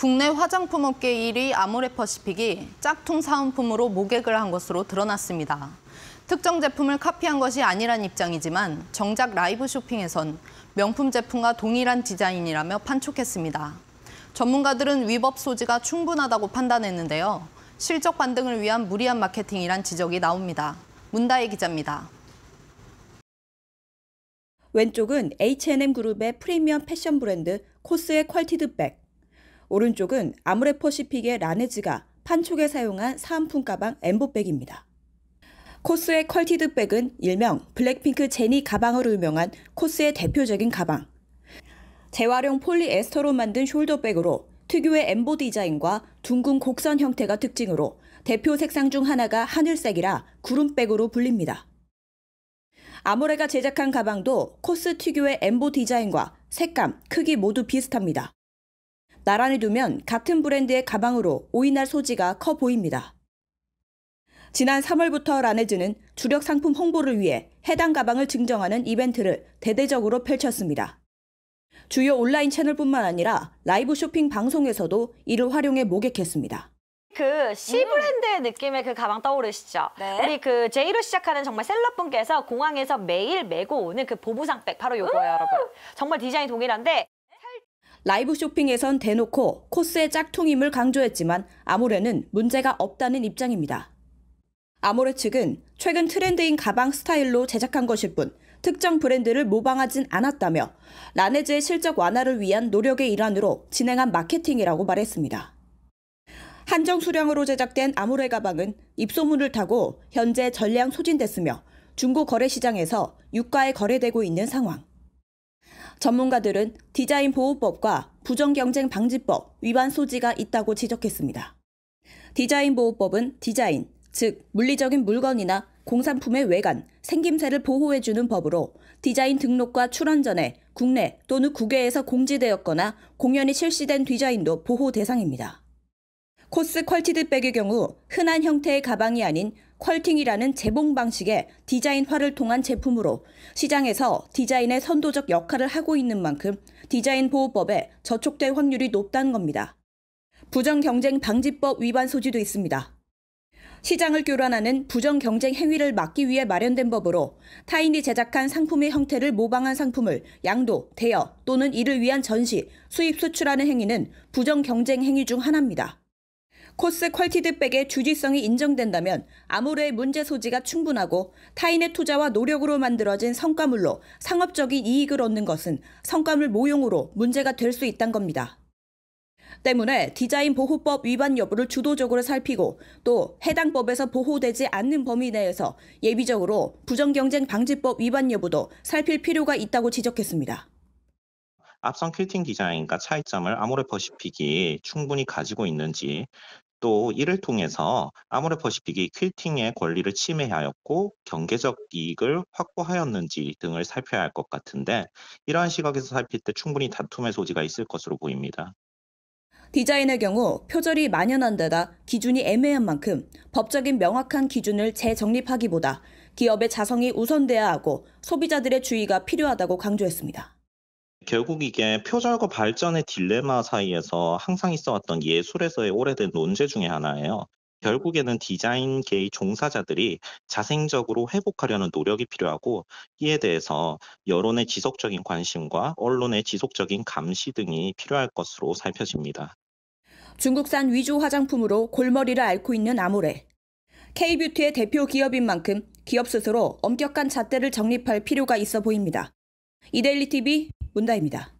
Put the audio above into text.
국내 화장품 업계 1위 아모레퍼시픽이 짝퉁 사은품으로 모객을 한 것으로 드러났습니다. 특정 제품을 카피한 것이 아니란 입장이지만 정작 라이브 쇼핑에선 명품 제품과 동일한 디자인이라며 판촉했습니다. 전문가들은 위법 소지가 충분하다고 판단했는데요. 실적 반등을 위한 무리한 마케팅이란 지적이 나옵니다. 문다혜 기자입니다. 왼쪽은 H&M 그룹의 프리미엄 패션 브랜드 코스의 퀄티드 백, 오른쪽은 아무레퍼시픽의 라네즈가 판촉에 사용한 사은품 가방 엠보백입니다. 코스의 컬티드 백은 일명 블랙핑크 제니 가방으로 유명한 코스의 대표적인 가방. 재활용 폴리에스터로 만든 숄더백으로 특유의 엠보 디자인과 둥근 곡선 형태가 특징으로 대표 색상 중 하나가 하늘색이라 구름백으로 불립니다. 아모레가 제작한 가방도 코스 특유의 엠보 디자인과 색감, 크기 모두 비슷합니다. 나란히 두면 같은 브랜드의 가방으로 오인할 소지가 커 보입니다. 지난 3월부터 라네즈는 주력 상품 홍보를 위해 해당 가방을 증정하는 이벤트를 대대적으로 펼쳤습니다. 주요 온라인 채널뿐만 아니라 라이브 쇼핑 방송에서도 이를 활용해 모객했습니다. 그 C 음. 브랜드의 음. 느낌의 그 가방 떠오르시죠? 네. 우리 그 J로 시작하는 정말 셀럽분께서 공항에서 매일 메고 오는 그 보부상백 바로 이거예요 음. 여러분. 정말 디자인 동일한데 라이브 쇼핑에선 대놓고 코스의 짝퉁임을 강조했지만 아모레는 문제가 없다는 입장입니다. 아모레 측은 최근 트렌드인 가방 스타일로 제작한 것일 뿐 특정 브랜드를 모방하진 않았다며 라네즈의 실적 완화를 위한 노력의 일환으로 진행한 마케팅이라고 말했습니다. 한정 수량으로 제작된 아모레 가방은 입소문을 타고 현재 전량 소진됐으며 중고 거래 시장에서 유가에 거래되고 있는 상황. 전문가들은 디자인 보호법과 부정경쟁 방지법 위반 소지가 있다고 지적했습니다. 디자인 보호법은 디자인, 즉 물리적인 물건이나 공산품의 외관, 생김새를 보호해주는 법으로 디자인 등록과 출원 전에 국내 또는 국외에서 공지되었거나 공연이 실시된 디자인도 보호 대상입니다. 코스 퀄티드백의 경우 흔한 형태의 가방이 아닌 퀄팅이라는 재봉 방식의 디자인화를 통한 제품으로 시장에서 디자인의 선도적 역할을 하고 있는 만큼 디자인 보호법에 저촉될 확률이 높다는 겁니다. 부정경쟁방지법 위반 소지도 있습니다. 시장을 교란하는 부정경쟁 행위를 막기 위해 마련된 법으로 타인이 제작한 상품의 형태를 모방한 상품을 양도, 대여 또는 이를 위한 전시, 수입, 수출하는 행위는 부정경쟁 행위 중 하나입니다. 코스 퀄티드백의 주지성이 인정된다면 아모레의 문제 소지가 충분하고 타인의 투자와 노력으로 만들어진 성과물로 상업적인 이익을 얻는 것은 성과물 모용으로 문제가 될 수 있다는 겁니다. 때문에 디자인 보호법 위반 여부를 주도적으로 살피고 또 해당 법에서 보호되지 않는 범위 내에서 예비적으로 부정경쟁 방지법 위반 여부도 살필 필요가 있다고 지적했습니다. 앞선 퀼팅 디자인과 차이점을 아모레퍼시픽이 충분히 가지고 있는지 또 이를 통해서 아모레퍼시픽이 퀼팅의 권리를 침해하였고 경제적 이익을 확보하였는지 등을 살펴야 할 것 같은데 이러한 시각에서 살필 때 충분히 다툼의 소지가 있을 것으로 보입니다. 디자인의 경우 표절이 만연한 데다 기준이 애매한 만큼 법적인 명확한 기준을 재정립하기보다 기업의 자성이 우선돼야 하고 소비자들의 주의가 필요하다고 강조했습니다. 결국 이게 표절과 발전의 딜레마 사이에서 항상 있어왔던 예술에서의 오래된 논제 중의 하나예요. 결국에는 디자인계의 종사자들이 자생적으로 회복하려는 노력이 필요하고 이에 대해서 여론의 지속적인 관심과 언론의 지속적인 감시 등이 필요할 것으로 살펴집니다. 중국산 위조 화장품으로 골머리를 앓고 있는 아모레. K뷰티의 대표 기업인 만큼 기업 스스로 엄격한 잣대를 정립할 필요가 있어 보입니다. 이데일리TV 문다입니다.